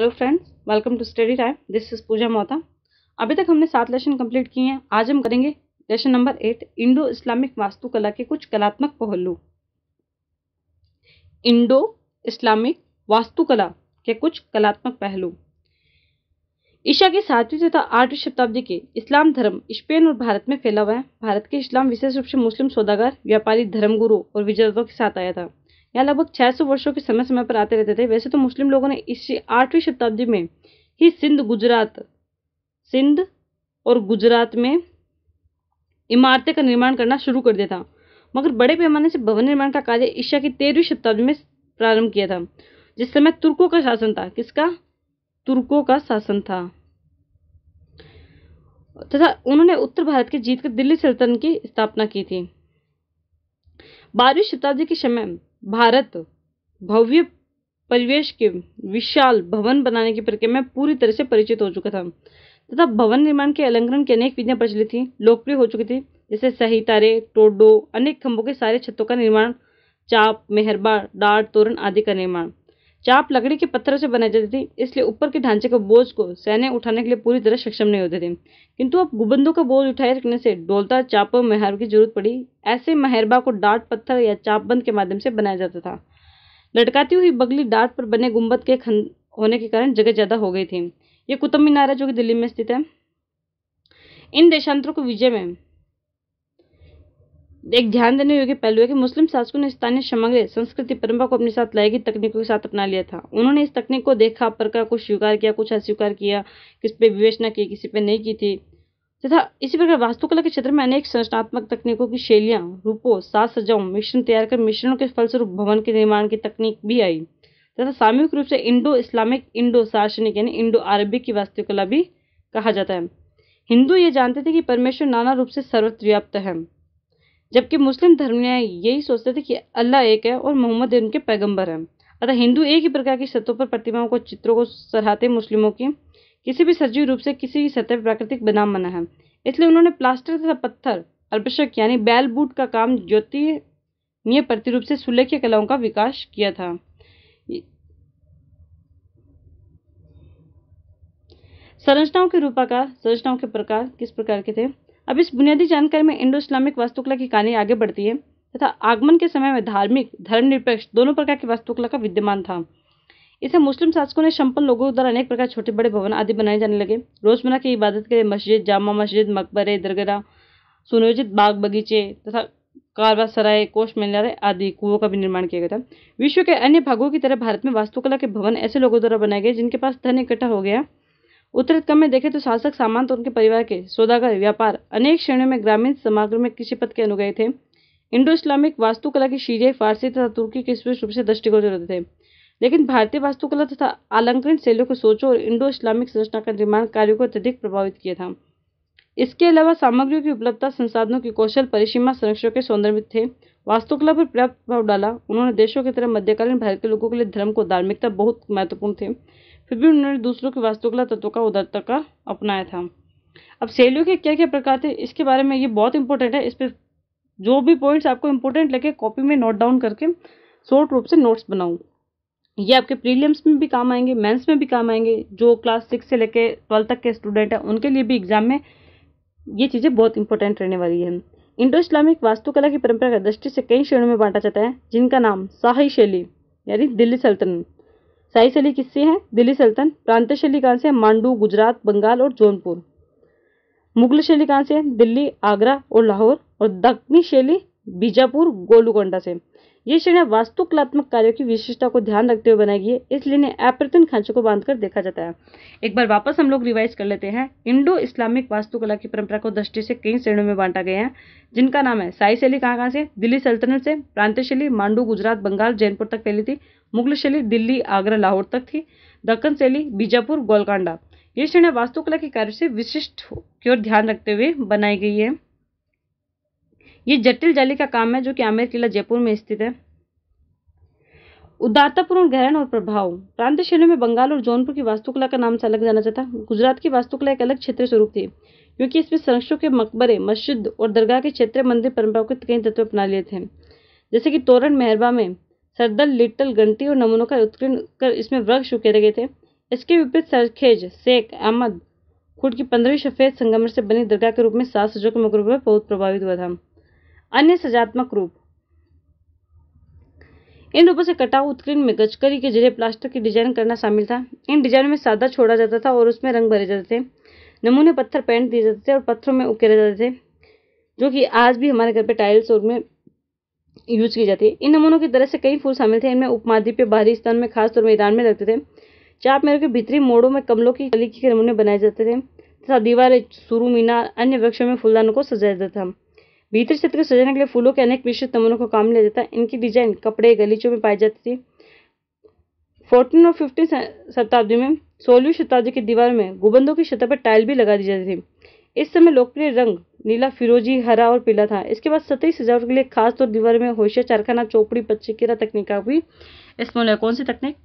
hello friends welcome to study time this is Pooja Mohta अभी तक हमने सात लेसन कंप्लीट किए हैं आज हम करेंगे lesson number eight Indo Islamic वास्तुकला के कुछ कलात्मक पहलू इंडो इस्लामिक वास्तुकला के कुछ कलात्मक पहलू ईशा की सातवीं तथा आठवीं शताब्दी के इस्लाम धर्म स्पेन और भारत में फैला हुआ है भारत के इस्लाम विशेष रूप से मुस्लिम सौदागर व्यापारी धर्मगुरु और विजयों के साथ आया था यहाँ लगभग 600 वर्षों के समय समय पर आते रहते थे वैसे तो मुस्लिम लोगों ने इस आठवीं शताब्दी में ही सिंध गुजरात सिंध और गुजरात में इमारतें का निर्माण करना शुरू कर दिया था मगर बड़े पैमाने से भवन निर्माण का कार्य ईशा की तेरहवीं शताब्दी में प्रारंभ किया था जिस समय तुर्कों का शासन था किसका तुर्कों का शासन था तथा उन्होंने उत्तर भारत की जीत दिल्ली सल्तनत की स्थापना की थी बारहवीं शताब्दी के समय भारत भव्य परिवेश के विशाल भवन बनाने की प्रक्रिया में पूरी तरह से परिचित हो चुका था तथा भवन निर्माण के अलंकरण की अनेक विधियां प्रचलित थी लोकप्रिय हो चुकी थी जैसे सही तारे टोडो अनेक खंभों के सारे छतों का निर्माण चाप मेहरबा डार तोरण आदि का निर्माण चाप लकड़ी के पत्थरों से बनाई जाती थी इसलिए ऊपर के ढांचे के बोझ को सैन्य उठाने के लिए पूरी तरह सक्षम नहीं होते थे किंतु अब गुबंदों का बोझ उठाए रखने से डोलता चापों महर की जरूरत पड़ी ऐसे महरबा को डाट पत्थर या चापबंद के माध्यम से बनाया जाता था लटकाती हुई बगली डाट पर बने गुम्बद के खन होने के कारण जगह ज़्यादा हो गई थी ये कुतुब मीनार है जो कि दिल्ली में स्थित है इन देशांतरों को विजय में एक ध्यान देने योग्य पहलू है कि मुस्लिम शासकों ने स्थानीय समग्र संस्कृति परंपरा को अपने साथ गई तकनीकों के साथ अपना लिया था उन्होंने इस तकनीक को देखा पर का कुछ स्वीकार किया कुछ अस्वीकार किया किस पे विवेचना की किसी पे नहीं की थी तथा इसी प्रकार वास्तुकला के क्षेत्र में अनेक संरचनात्मक तकनीकों की शैलियाँ रूपों सास सजाओं मिश्रण तैयार कर मिश्रणों के फलस्वरूप भवन के निर्माण की तकनीक भी आई तथा सामूहिक रूप से इंडो इस्लामिक इंडो सार्शनिक यानी इंडो अरबिक की वास्तुकला भी कहा जाता है हिंदू ये जानते थे कि परमेश्वर नाना रूप से सर्वत्र व्याप्त है जबकि मुस्लिम धर्म यही सोचते थे कि अल्लाह एक है और मोहम्मद उनके पैगंबर हैं अतः हिंदू एक ही प्रकार की सतहों पर प्रतिमाओं को चित्रों को सराहते मुस्लिमों की किसी भी सजीव रूप से किसी भी सतह प्राकृतिक बनाम मना है इसलिए उन्होंने प्लास्टर तथा पत्थर अल्पशक यानी बैल बूट का काम ज्योतिमीय प्रतिरूप से सुलेख्य कलाओं का विकास किया था संरचनाओं के रूपाकार संरचनाओं के प्रकार किस प्रकार के थे अब इस बुनियादी जानकारी में इंडो इस्लामिक वास्तुकला की कहानी आगे बढ़ती है तथा आगमन के समय में धार्मिक धर्मनिरपेक्ष दोनों प्रकार की वास्तुकला का विद्यमान था इसे मुस्लिम शासकों ने संपन्न लोगों द्वारा अनेक प्रकार छोटे बड़े भवन आदि बनाए जाने लगे रोजमर्रा की इबादत के लिए मस्जिद जामा मस्जिद मकबरे दरगरा सुनियोजित बाग बगीचे तथा कारवा सराय कोष मेलारे आदि कुओं का भी निर्माण किया गया था विश्व के अन्य भागों की तरह भारत में वास्तुकला के भवन ऐसे लोगों द्वारा बनाए गए जिनके पास धन इकट्ठा हो गया उत्तर क्रम में देखें तो शासक सामान और उनके परिवार के सौदागर व्यापार अनेक श्रेणियों में ग्रामीण समाग्र में कृषि पद के अनुगए थे इंडो इस्लामिक वास्तुकला की सीरियाई फारसी तथा तुर्की के स्पष्ट रूप से दृष्टिगोचर रहते थे लेकिन भारतीय वास्तुकला तथा आलंकरण शैलियों को सोचो और इंडो इस्लामिक संरचना का निर्माण कार्यों को अत्यधिक प्रभावित किया था इसके अलावा सामग्रियों की उपलब्धता संसाधनों की कौशल परिसीमा संरक्षण के सौंदर्य थे वास्तुकला पर पर्याप्त प्रभाव डाला उन्होंने देशों की तरह मध्यकालीन भारत के लोगों के लिए धर्म को धार्मिकता बहुत महत्वपूर्ण थे फिर भी उन्होंने दूसरों की वास्तुकला तत्व का उदारता का अपनाया था अब शैलियों के क्या क्या प्रकार थे इसके बारे में ये बहुत इंपॉर्टेंट है इस पर जो भी पॉइंट्स आपको इंपॉर्टेंट लगे कॉपी में नोट डाउन करके शॉर्ट रूप से नोट्स बनाऊँ ये आपके प्रीलियम्स में भी काम आएंगे मेंस में भी काम आएंगे जो क्लास सिक्स से लेके ट्वेल्थ तक के स्टूडेंट हैं उनके लिए भी एग्जाम में ये चीज़ें बहुत इंपॉर्टेंट रहने वाली हैं इंडो इस्लामिक वास्तुकला की परंपरा की दृष्टि से कई श्रेणियों में बांटा जाता है जिनका नाम शाही शैली यानी दिल्ली सल्तनत शाही शैली किससे हैं दिल्ली सल्तन प्रांत शैली कहाँ से मांडू गुजरात बंगाल और जौनपुर मुगल शैली कहाँ से है दिल्ली आगरा और लाहौर और दक्षिणी शैली बीजापुर गोलुकोंडा से ये श्रेणियाँ वास्तुकलात्मक कार्यों की विशेषता को ध्यान रखते हुए बनाई गई है इसलिए इन्हें अप्रतिम खांचे को बांधकर देखा जाता है एक बार वापस हम लोग रिवाइज कर लेते हैं इंडो इस्लामिक वास्तुकला की परंपरा को दृष्टि से कई श्रेणियों में बांटा गया है जिनका नाम है साई शैली कहाँ कहाँ से दिल्ली सल्तनत से प्रांत शैली मांडू गुजरात बंगाल जैनपुर तक फैली थी मुगल शैली दिल्ली आगरा लाहौर तक थी दक्कन शैली बीजापुर गोलकांडा ये श्रेणियाँ वास्तुकला के कार्य से विशिष्ट की ओर ध्यान रखते हुए बनाई गई है ये जटिल जाली का काम है जो कि आमेर किला जयपुर में स्थित है उदारतापूर्ण गहन और प्रभाव प्रांत शैलियों में बंगाल और जौनपुर की वास्तुकला का नाम से अलग जाना जाता गुजरात की वास्तुकला एक अलग क्षेत्र स्वरूप थी क्योंकि इसमें संरक्षकों के मकबरे मस्जिद और दरगाह के क्षेत्र मंदिर परंपराओं के कई तत्व अपना लिए थे जैसे कि तोरण मेहरबा में सरदल लिटल गंटी और नमूनों का उत्कीर्ण कर इसमें वृक्ष उकेरे गए थे इसके विपरीत सरखेज शेख अहमद खुद की पंद्रहवीं सफेद संगमर से बनी दरगाह के रूप में सात सजों के मकबरे बहुत प्रभावित हुआ था अन्य सजात्मक रूप इन रूपों से कटाव उत्कीर्ण में गजकरी के जरिए प्लास्टर की डिजाइन करना शामिल था इन डिजाइन में सादा छोड़ा जाता था और उसमें रंग भरे जाते थे नमूने पत्थर पेंट दिए जाते थे और पत्थरों में उकेरे जाते थे जो कि आज भी हमारे घर पे टाइल्स और में यूज की जाती है इन नमूनों की तरह से कई फूल शामिल थे इनमें उपमहाद्वीपीय बाहरी स्थान में खासतौर में ईरान में लगते थे चाप मेरे के भीतरी मोड़ों में कमलों की कली के नमूने बनाए जाते थे तथा दीवारें सुरु मीनार अन्य वृक्षों में फूलदानों को सजाया जाता था भीतर क्षेत्र को सजाने के लिए फूलों के अनेक विशेष नमूनों को काम लिया जाता है इनकी डिजाइन कपड़े गलीचों में पाई जाती थी फोर्टीन और फिफ्टीन शताब्दी में सोलहवीं शताब्दी की दीवार में गुबंदों की सतह पर टाइल भी लगा दी जाती थी इस समय लोकप्रिय रंग नीला फिरोजी हरा और पीला था इसके बाद सतही सजावट के लिए खासतौर दीवार में होशिया चारखाना चौपड़ी पच्चीकिरा तकनीक का भी इस्तेमाल है कौन सी तकनीक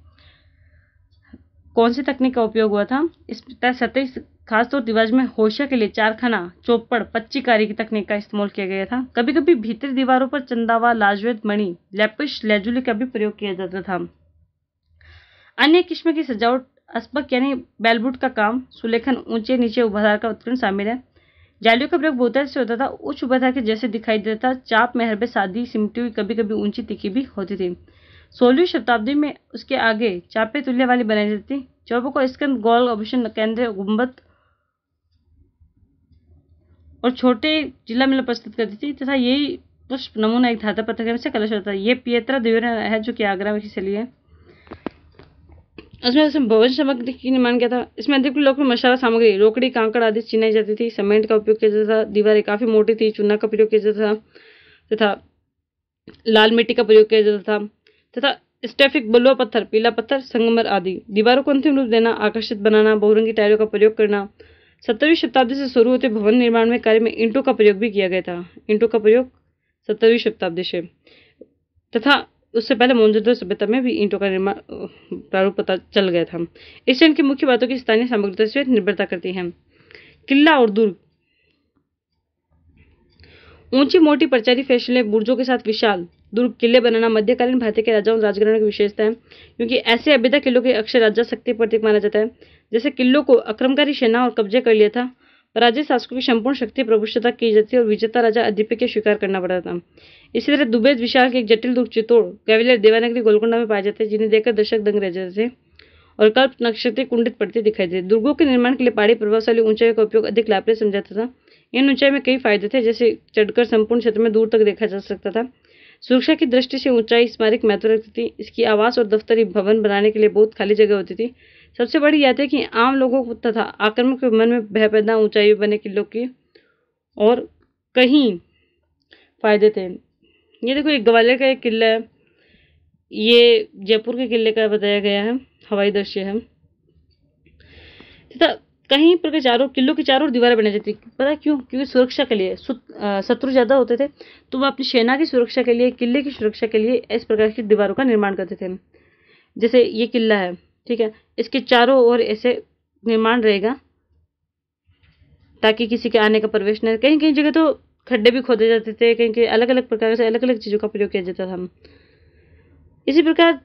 कौन सी तकनीक का उपयोग हुआ था इस सत्ताईस खासतौर दीवार में होशिया के लिए चारखाना चौपड़ पच्चीकारी की तकनीक का इस्तेमाल किया गया था कभी कभी भीतरी दीवारों पर चंदावा लाजवेद मणि लेपिश लेजुली का भी प्रयोग किया जाता था अन्य किस्म की सजावट अस्पक यानी बेलबुट का काम सुलेखन ऊंचे नीचे उभार का उत्कीर्ण शामिल है जालियों का प्रयोग बहुत से होता था उच्च उभार के जैसे दिखाई देता चाप मेहरबे हरबे सादी सिमटी हुई कभी कभी ऊंची तिखी भी होती थी सोलहवीं शताब्दी में उसके आगे चापे तुल्य वाली बनाई जाती चौबों को स्कंद गोल आभूषण केंद्र गुम्बद और छोटे जिला मेला प्रस्तुत करती थी तथा यही पुष्प नमूना एक धाता पत्थर से कलश होता है ये पियत्रा दिव्य है जो कि आगरा में चली है उसमें भवन सामग्री की निर्माण किया था इसमें अधिक लोग मसाला सामग्री रोकड़ी कांकड़ आदि चिनाई जाती थी सीमेंट का उपयोग किया जाता था दीवारें काफ़ी मोटी थी चूना का प्रयोग किया जाता था तथा लाल मिट्टी का प्रयोग किया जाता था तथा स्टेफिक बलुआ पत्थर पीला पत्थर संगमर आदि दीवारों को अंतिम रूप देना आकर्षित बनाना बहुरंगी टायरों का प्रयोग करना सत्तरवीं शताब्दी से शुरू होते भवन निर्माण में कार्य में ईंटों का प्रयोग भी किया गया था ईंटों का प्रयोग सत्तरवीं शताब्दी से तथा उससे पहले मोहनजोदड़ो सभ्यता में भी ईंटों का निर्माण प्रारूप पता चल गया था इस चरण की मुख्य बातों की स्थानीय सामग्रिता से निर्भरता करती है किला और दुर्ग ऊंची मोटी परचारी फैसले बुर्जों के साथ विशाल दुर्ग किले बनाना मध्यकालीन भारतीय के राजाओं राजगरण की विशेषता है क्योंकि ऐसे अभ्यता किलों के अक्षर राजा शक्ति प्रतीक माना जाता है जैसे किलों को आक्रमकारी सेना और कब्जे कर लिया था राज्य शासकों की संपूर्ण शक्ति प्रभुष्ठता की जाती और विजेता राजा के स्वीकार करना पड़ा था इसी तरह दुबेज विशाल के एक जटिल दुर्ग चित्तौड़ ग्वालियर देवानगरी गोलकुंडा में पाए जाते हैं जिन्हें देखकर दर्शक दंग रह जाते थे और कल्प नक्षत्र कुंडित पड़ते दिखाई देते दुर्गों के निर्माण के लिए पहाड़ी प्रभावशाली ऊंचाई का उपयोग अधिक लाभदायक समझाता था इन ऊंचाई में कई फायदे थे जैसे चढ़कर संपूर्ण क्षेत्र में दूर तक देखा जा सकता था सुरक्षा की दृष्टि से ऊंचाई स्मारक महत्व रखती थी इसकी आवास और दफ्तरी भवन बनाने के लिए बहुत खाली जगह होती थी सबसे बड़ी याद है कि आम लोगों को तथा आक्रमक के मन में भय पैदा ऊंचाई बने किलों की और कहीं फायदे थे ये देखो एक ग्वालियर का एक किला है ये जयपुर के किले का बताया गया है हवाई दृश्य है तथा कहीं पर के चारों किलों की चारों दीवारें बनाई जाती पता क्यों क्योंकि सुरक्षा के लिए शत्रु ज़्यादा होते थे तो वह अपनी सेना की सुरक्षा के लिए किले की सुरक्षा के लिए इस प्रकार की दीवारों का निर्माण करते थे जैसे ये किला है ठीक है इसके चारों ओर ऐसे निर्माण रहेगा ताकि किसी के आने का प्रवेश न कहीं कहीं जगह तो खड्डे भी खोदे जाते थे कहीं कहीं अलग अलग प्रकार से अलग अलग चीज़ों का प्रयोग किया जाता था इसी प्रकार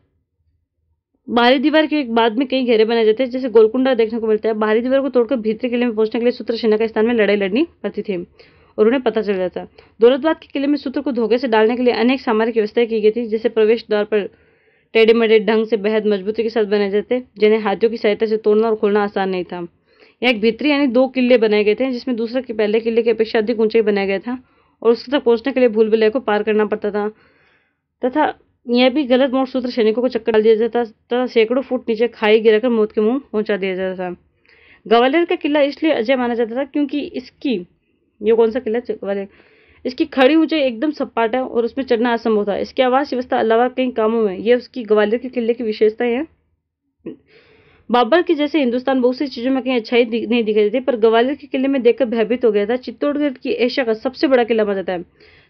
बाहरी दीवार के बाद में कई घेरे बनाए जाते हैं जैसे गोलकुंडा देखने को मिलता है बाहरी दीवार को तोड़कर भीतरी किले में पहुंचने के लिए सूत्र सेना का स्थान में लड़ाई लड़नी पड़ती थी और उन्हें पता चल जाता दौलतबाद के किले में सूत्र को धोखे से डालने के लिए अनेक सामरिक व्यवस्थाएं की गई थी जैसे प्रवेश द्वार पर टेढ़े मेढ़े ढंग से बेहद मजबूती के साथ बनाए जाते जिन्हें हाथियों की सहायता से तोड़ना और खोलना आसान नहीं था यहाँ एक भीतरी यानी दो किले बनाए गए थे जिसमें दूसरा के पहले किले की अपेक्षा अधिक ऊंचाई बनाया गया था और उसके तक पहुंचने के लिए भूल को पार करना पड़ता था तथा यह भी गलत मौत सूत्र सैनिकों को चक्कर डाल दिया जाता तथा सैकड़ों फुट नीचे खाई गिराकर मौत के मुंह पहुंचा दिया जाता था ग्वालियर का किला इसलिए अजय माना जाता था क्योंकि इसकी ये कौन सा किला ग्वालियर इसकी खड़ी ऊंचाई एकदम सपाट है और उसमें चढ़ना असंभव था इसकी आवास व्यवस्था अलावा कई कामों में यह उसकी ग्वालियर के किले की विशेषता है बाबर की जैसे हिंदुस्तान बहुत सी चीज़ों में कहीं अच्छाई नहीं दिखाई देती पर ग्वालियर के किले में देखकर भयभीत हो गया था चित्तौड़गढ़ की एशिया का सबसे बड़ा किला माना जाता है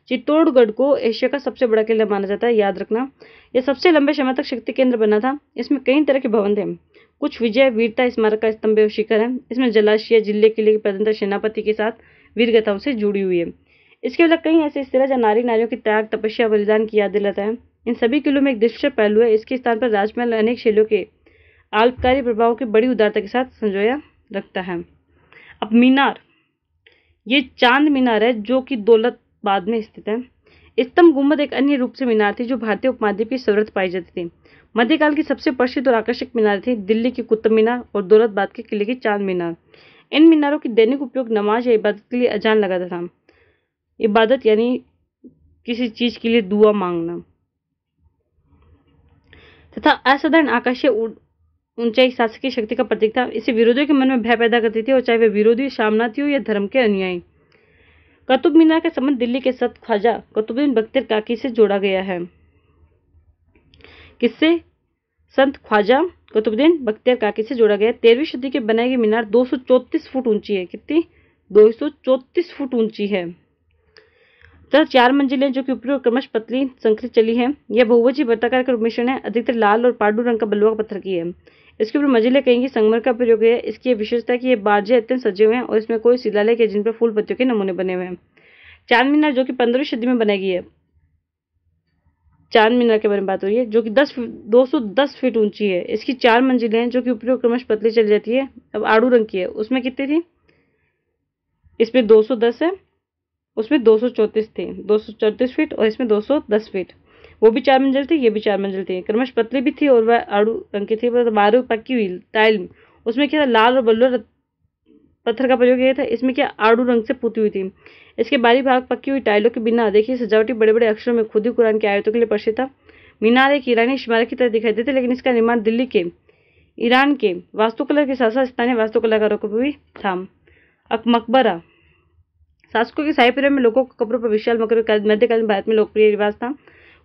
चित्तौड़गढ़ को एशिया का सबसे बड़ा किला माना जाता है याद रखना यह सबसे लंबे समय तक शक्ति केंद्र बना था इसमें कई तरह के भवन थे कुछ विजय वीरता स्मारक का स्तंभ और शिखर है इसमें जलाशय जिले के लिए प्रदंत सेनापति के साथ वीरगथाओं से जुड़ी हुई है इसके अलावा कई ऐसे स्थिर जहाँ नारी नारियों के त्याग तपस्या बलिदान की याद दिलाता है इन सभी किलों में एक दृश्य पहलू है इसके स्थान पर राजमहल अनेक शैलियों के आल्पकारी प्रभावों की बड़ी उदारता के साथ संजोया रखता है अब मीनार ये चांद मीनार है जो कि दौलत बाद में स्थित है स्तंभ गुम्बद एक अन्य रूप से मीनार थी जो भारतीय उपमहाद्वीप की सर्वत्र पाई जाती थी मध्यकाल की सबसे प्रसिद्ध और आकर्षक मीनार थी दिल्ली की कुतुब मीनार और दौलतबाद के किले की चांद मीनार इन मीनारों की दैनिक उपयोग नमाज या इबादत के लिए अजान लगाता था इबादत यानी किसी चीज़ के लिए दुआ मांगना तथा असाधारण आकाशीय ऊंचाई शासकीय शक्ति का प्रतीक था इसे विरोधियों के मन में भय पैदा करती थी और चाहे वे विरोधी सामनाथी हो या धर्म के अनुयायी कतुब मीनार का संबंध दिल्ली के सत ख्वाजा कतुबुद्दीन बख्तर काकी से जोड़ा गया है किससे संत ख्वाजा कुतुबुद्दीन बख्तियार काकी से जोड़ा गया तेरहवीं सदी के बनाई गई मीनार 234 फुट ऊंची है कितनी 234 फुट ऊंची है तथा चार मंजिलें जो कि ऊपरी और क्रमश पतली संख्या चली है यह बहुवजी वर्ताकार का मिश्रण है अधिकतर लाल और पाडू रंग का बलुआ पत्थर की है इसके ऊपर मंजिले कहेंगे संगमर का प्रयोग है इसकी विशेषता कि ये बारजे अत्यंत सजे हुए हैं और इसमें कोई शिलालेख के जिन पर फूल पत्तियों के नमूने बने हुए हैं चांद मीनार जो कि पंद्रहवीं सदी में बनाई गई है चांद मीनार के बारे में बात हो रही है जो कि दस दो सौ दस फीट ऊंची है इसकी चार मंजिलें हैं जो कि ऊपरी क्रमश पतली चली जाती है अब आड़ू रंग की है उसमें कितनी थी इसमें दो सौ दस है उसमें दो सौ चौंतीस थी दो सौ चौंतीस फीट और इसमें दो सौ दस फीट वो भी चार मंजिल थी ये भी चार मंजिल थी क्रमश पतली भी थी और वह आड़ू रंग की थी पर मतलब मारू पक्की हुई टाइल उसमें क्या था लाल और बल्लो पत्थर का प्रयोग किया था इसमें क्या आड़ू रंग से पुती हुई थी इसके बारी भाग पक्की हुई टाइलों के बिना देखिए सजावटी बड़े बड़े अक्षरों में खुद ही कुरान के आयतों के लिए प्रसिद्ध था मीनार एक ईरानी स्मारक की तरह दिखाई देते लेकिन इसका निर्माण दिल्ली के ईरान के वास्तुकला के साथ साथ स्थानीय वास्तुकलाकारों का भी था अक मकबरा शासकों के शाही पीरियड में लोगों को कपड़ों पर विशाल मकर मध्यकालीन भारत में लोकप्रिय रिवाज था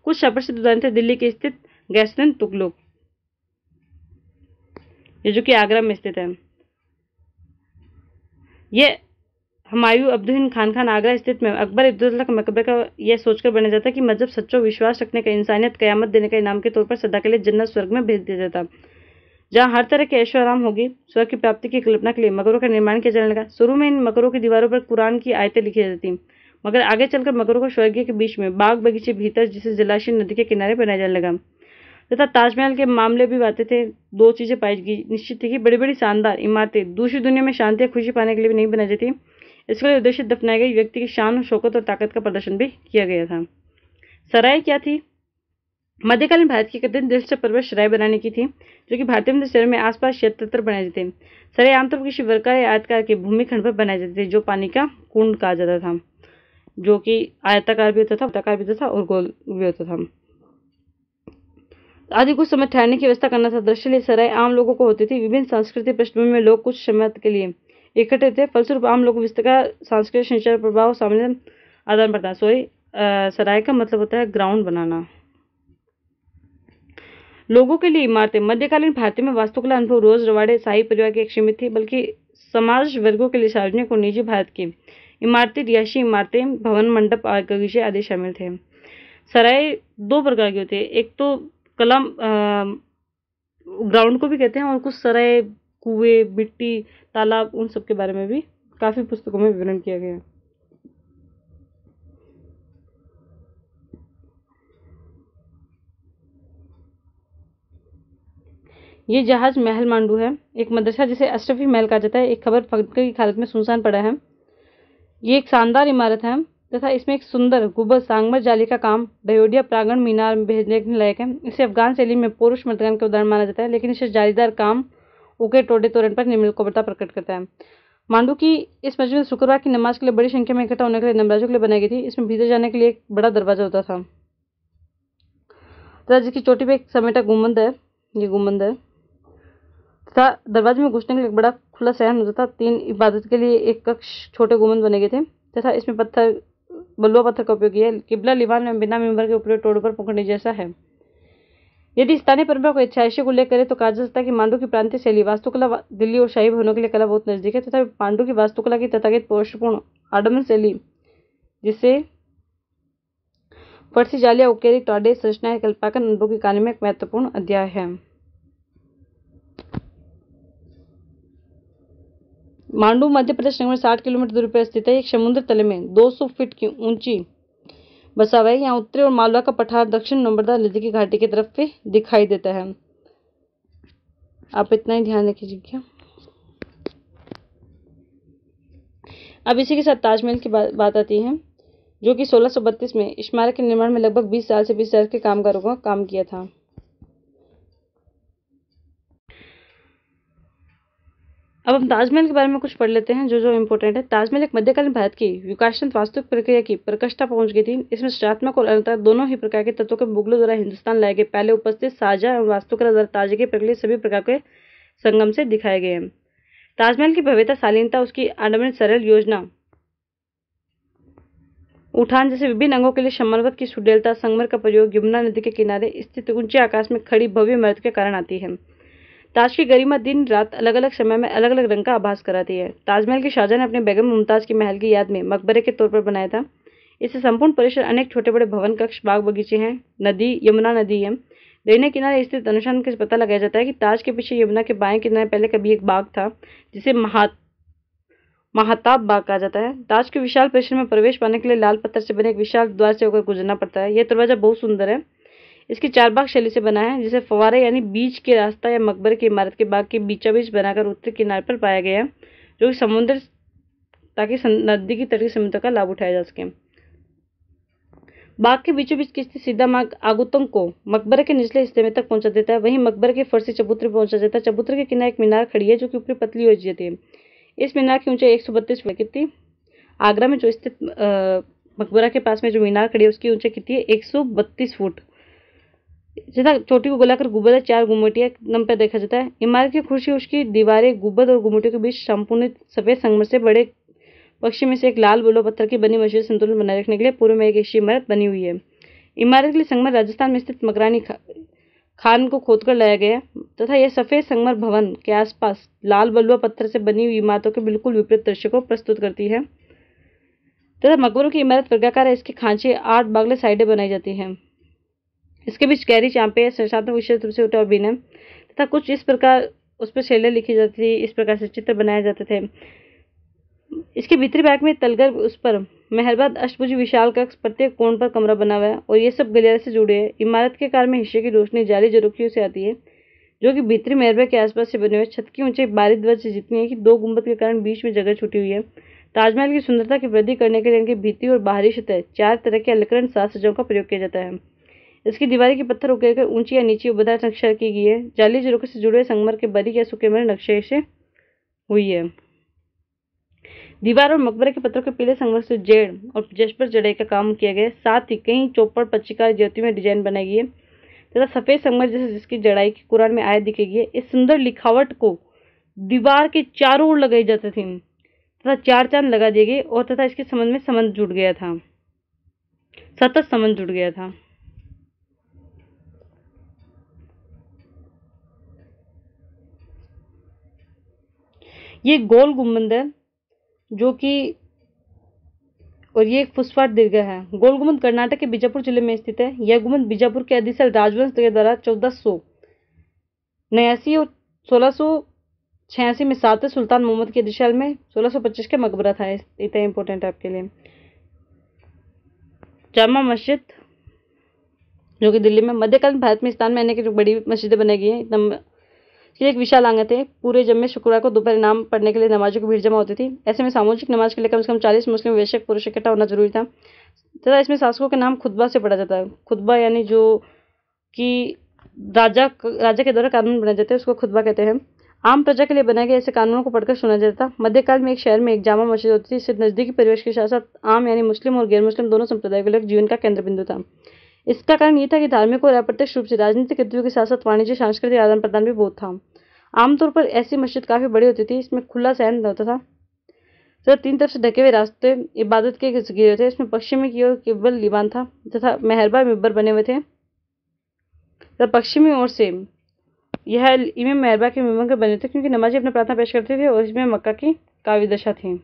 कुछ शब्द उदाहरण थे दिल्ली के स्थित गैसन तुगलक ये जो कि आगरा में स्थित है ये हमायूं अब्दुल्हीन खान खान आगरा स्थित में अकबर अब्दुल्ला का मकबरे का यह सोचकर बनाया जाता कि मजहब सच्चो विश्वास रखने का इंसानियत कयामत देने का इनाम के तौर पर सदा के लिए जन्नत स्वर्ग में भेज दिया जाता जहां हर तरह के ऐश्वराम होगी स्वर्ग की प्राप्ति की कल्पना के लिए मकरों का निर्माण किया जाने लगा शुरू में इन मकरों की दीवारों पर कुरान की आयतें लिखी जाती मगर आगे चलकर मगरों को स्वर्गीय के बीच में बाग बगीचे भीतर जिसे जलाशय नदी के किनारे बनाया जाने लगा तथा ताजमहल के मामले भी बातें थे दो चीज़ें पाई गई निश्चित थी कि बड़ी बड़ी शानदार इमारतें दूसरी दुनिया में शांति और खुशी पाने के लिए भी नहीं बनाई जाती इसके लिए उद्देश्य दफनाए गए व्यक्ति की शान शौकत और ताकत का प्रदर्शन भी किया गया था सराय क्या थी मध्यकालीन भारत की कथित दिलचस्प पर्वत सराय बनाने की थी जो कि भारतीय मंदिर शहर में आसपास क्षेत्र बनाए जाते सराय आमतौर पर किसी वर्कर या आयतकार के भूमिखंड पर बनाए जाते थे जो पानी का कुंड कहा जाता था जो कि आयताकार भी होता था वृत्ताकार भी होता था और गोल भी होता था आदि कुछ समय ठहरने की व्यवस्था करना था दृश्य लिए सराय आम लोगों को होती थी विभिन्न सांस्कृतिक पृष्ठभूमि में लोग कुछ समय के लिए इकट्ठे थे फलस्वरूप आम लोगों विस्तार सांस्कृतिक संचार प्रभाव सामने आदान प्रदान सॉरी सराय का मतलब होता है ग्राउंड बनाना लोगों के लिए इमारतें मध्यकालीन भारतीय में वास्तुकला अनुभव रोज रवाड़े शाही परिवार की एक सीमित थी बल्कि समाज वर्गों के लिए सार्वजनिक और निजी भारत की इमारतें रिहायशी इमारतें भवन मंडप विषय आदि शामिल थे सराय दो प्रकार के होते हैं एक तो कला ग्राउंड को भी कहते हैं और कुछ सराय कुएं मिट्टी तालाब उन सब के बारे में भी काफ़ी पुस्तकों में विवरण किया गया है ये जहाज महल मांडू है एक मदरसा जिसे अशरफी महल कहा जाता है एक खबर फटकर की हालत में सुनसान पड़ा है ये एक शानदार इमारत है तथा इसमें एक सुंदर गुबर सांगमर जाली का काम डयोडिया प्रांगण मीनार में भेजने के लायक है इसे अफगान शैली में पुरुष मृतगन का उदाहरण माना जाता है लेकिन इसे जालीदार काम उके टोडे तोरण पर निर्मित कोबरता प्रकट करता है मांडू की इस मस्जिद में शुक्रवार की नमाज के लिए बड़ी संख्या में इकट्ठा होने के लिए नमराजों के लिए बनाई गई थी इसमें भीतर जाने के लिए एक बड़ा दरवाजा होता था तथा जिसकी चोटी पर एक समेटा गुमंद है ये गुमंद है तथा दरवाजे में घुसने के लिए एक बड़ा खुला सयान होता था तीन इबादत के लिए एक कक्ष छोटे गुमन बने गए थे तथा इसमें पत्थर बलुआ पत्थर का उपयोग किया किबला लिबान में बिना मेम्बर के ऊपर टोड़ पर पकड़ने जैसा है यदि स्थानीय परंपरा को इच्छाइशी उल्लेख करें तो कहा जा सकता है कि मांडू की प्रांतीय शैली वास्तुकला दिल्ली और शाही भवनों के लिए कला बहुत नजदीक है तथा पांडु की वास्तुकला की तथाकथित पोषपूर्ण आडम शैली जिसे फर्सी जालिया उकेरी टॉडे सृष्णा कल्पाकन अनुभव की कहानी में एक महत्वपूर्ण अध्याय है मांडू मध्य प्रदेश नगर में साठ किलोमीटर दूरी पर स्थित है एक समुद्र तले में 200 फीट की ऊंची बसा हुआ है यहाँ उत्तरी और मालवा का पठार दक्षिण नंबरदार नदी की घाटी की तरफ भी दिखाई देता है आप इतना ही ध्यान रखिएगा अब इसी के साथ ताजमहल की बा, बात आती है जो कि सोलह में स्मारक के निर्माण में लगभग बीस साल से बीस हजार के कामगारों का काम किया था अब हम ताजमहल के बारे में कुछ पढ़ लेते हैं जो जो इम्पोर्टेंट है ताजमहल एक मध्यकालीन भारत की विकासशील वास्तविक प्रक्रिया की प्रकृष्ठा पहुंच गई थी इसमें सृजात्मक और अलंकार दोनों ही प्रकार के तत्वों के मुगलों द्वारा हिंदुस्तान लाए गए पहले उपस्थित साझा एवं वास्तुकला द्वारा ताजे के प्रक्रिया सभी प्रकार के संगम से दिखाए गए हैं ताजमहल की भव्यता शालीनता उसकी आडम्बरित सरल योजना उठान जैसे विभिन्न अंगों के लिए समर्वत की सुडेलता संगमर का प्रयोग यमुना नदी के किनारे स्थित ऊंचे आकाश में खड़ी भव्य इमारत के कारण आती है ताज की गरिमा दिन रात अलग अलग समय में अलग अलग रंग का आभास कराती है ताजमहल की शाहजहाँ ने अपने बेगम मुमताज़ के महल की याद में मकबरे के तौर पर बनाया था इसे संपूर्ण परिसर अनेक छोटे बड़े भवन कक्ष बाग बगीचे हैं नदी यमुना नदी है दैने किनारे स्थित अनुशान का पता लगाया जाता है कि ताज के पीछे यमुना के बाएं किनारे पहले कभी एक बाग था जिसे महा महाताब बाग कहा जाता है ताज के विशाल परिसर में प्रवेश पाने के लिए लाल पत्थर से बने एक विशाल द्वार से होकर गुजरना पड़ता है यह दरवाजा बहुत सुंदर है इसकी बाग शैली से बना है जिसे फवारे यानी बीच के रास्ता या मकबर की इमारत के बाग के बीचा बीच बनाकर उत्तर किनारे पर पाया गया है जो कि समुद्र ताकि नदी की तट समुद्र का लाभ उठाया जा सके बाग के बीचों बीच किस्ती सीधा मार्ग आगुतम को मकबरे के निचले हिस्से में तक पहुंचा देता है वहीं मकबरे के फर्सी चबूतरे पहुंचा देता है चबूतरे के किनारे एक मीनार खड़ी है जो कि ऊपरी पतली हो जाती है इस मीनार की ऊंचाई एक सौ बत्तीस कितनी आगरा में जो स्थित मकबरा के पास में जो मीनार खड़ी है उसकी ऊंचाई कितनी है एक सौ बत्तीस फुट तथा चोटी को गुलाकर गुब्बद चार गुमटिया नम पर देखा जाता है इमारत की खुशी उसकी दीवारें गुब्बद और गुमटियों के बीच संपूर्ण सफेद संगमर से बड़े पक्षी में से एक लाल बोलो पत्थर की बनी मशीन संतुलन बनाए रखने के लिए पूर्व में एक ऐसी इमारत बनी हुई है इमारत के लिए संगमर राजस्थान में स्थित मकरानी खान को खोदकर लाया गया तथा यह सफ़ेद संगमर भवन के आसपास लाल बलुआ पत्थर से बनी हुई इमारतों के बिल्कुल विपरीत दृश्य को प्रस्तुत करती है तथा मकबरों की इमारत वर्गाकार है इसके खांचे आठ बागले साइडें बनाई जाती हैं इसके बीच कैरी चांपे संसाधन विशेष रूप से उठा अभिनय तथा कुछ इस प्रकार उस पर शैलें लिखी जाती थी इस प्रकार से चित्र बनाए जाते थे इसके भीतरी भाग में तलगर उस पर मेहरबाद अष्टभुज विशाल कक्ष प्रत्येक कोण पर कमरा बना हुआ है और ये सब गलियारे से जुड़े हैं इमारत के कार में हिस्से की रोशनी जाली जरूखियों से आती है जो कि भीतरी मेहरबा के आसपास से बने हुए छत की ऊंचाई बारी ध्वज जितनी है कि दो गुंबद के कारण बीच में जगह छुटी हुई है ताजमहल की सुंदरता की वृद्धि करने के लिए इनकी भीतरी और बाहरी सतह चार तरह के अलकरण साज सजों का प्रयोग किया जाता है इसकी दीवारी के पत्थर उकेरकर ऊंची या नीचे उबदार नक्शा की गई है जाली झरोखे से जुड़े संगमर के बरी या सूखे मरे नक्शे से हुई है दीवार और मकबरे के पत्थरों के पीले संगमर से जेड़ और जशपर जड़े का काम किया गया साथ ही कई चौपड़ पच्चीकार ज्योति में डिजाइन बनाई गई है तथा सफ़ेद संगमर जैसे जिसकी जड़ाई की कुरान में आयत दिखी गई है इस सुंदर लिखावट को दीवार के चारों ओर लगाई जाती थी तथा चार चांद लगा दिए गए और तथा इसके संबंध में संबंध जुट गया था सतत संबंध जुड़ गया था ये गोल गुम्बद है जो कि और ये एक पुष्पाट दीर्घ है गोल गुम्बद कर्नाटक के बीजापुर जिले में स्थित है यह गुम्बद बीजापुर के अधिसल राजवंश के द्वारा चौदह सौ नयासी और सोलह छियासी में सात सुल्तान मोहम्मद के दिशा में 1625 के मकबरा था इतना इम्पोर्टेंट आपके लिए जामा मस्जिद जो कि दिल्ली में मध्यकालीन भारत में स्थान में आने की जो बड़ी मस्जिदें बनाई गई हैं इतना फिर एक विशाल आंगन थे पूरे में शुक्रवार को दोपहर नाम पढ़ने के लिए नमाजों की भीड़ जमा होती थी ऐसे में सामूहिक नमाज के लिए कम से कम चालीस मुस्लिम वेशक पुरुष इकट्ठा होना जरूरी था तथा इसमें शासकों के नाम खुतबा से पढ़ा जाता है खुतबा यानी जो कि राजा राजा के द्वारा कानून बनाए जाते हैं उसको खुतबा कहते हैं आम प्रजा के लिए बनाए गए ऐसे कानूनों को पढ़कर सुना जाता था मध्यकाल में एक शहर में एक जामा मस्जिद होती थी सिर्फ नज़दीकी परिवेश के साथ साथ आम यानी मुस्लिम और गैर मुस्लिम दोनों संप्रदाय के लोग जीवन का केंद्र बिंदु था इसका कारण ये था कि धार्मिक और अप्रत्यक्ष रूप से राजनीतिक गतिविधियों के साथ साथ वाणिज्य सांस्कृतिक आदान प्रदान भी बहुत था आमतौर पर ऐसी मस्जिद काफ़ी बड़ी होती थी इसमें खुला सहन होता था तथा तीन तरफ से ढके हुए रास्ते इबादत के गिरे थे इसमें पश्चिमी की ओर केवल लिबान था तथा मेहरबा मेबर बने हुए थे तथा पश्चिमी ओर से यह इमे मेहरबा के मिमंग बने थे क्योंकि नमाजी अपना प्रार्थना पेश करते थे और इसमें मक्का की काव्य दशा थी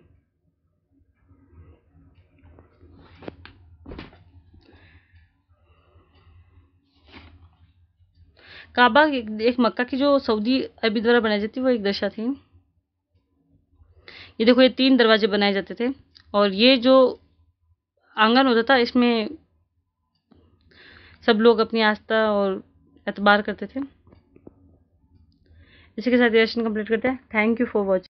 काबा एक, एक मक्का की जो सऊदी अरबी द्वारा बनाई जाती वो एक दशा थी ये देखो ये तीन दरवाजे बनाए जाते थे और ये जो आंगन होता था इसमें सब लोग अपनी आस्था और एतबार करते थे इसी के साथ ये कंप्लीट करते हैं थैंक यू फॉर वॉचिंग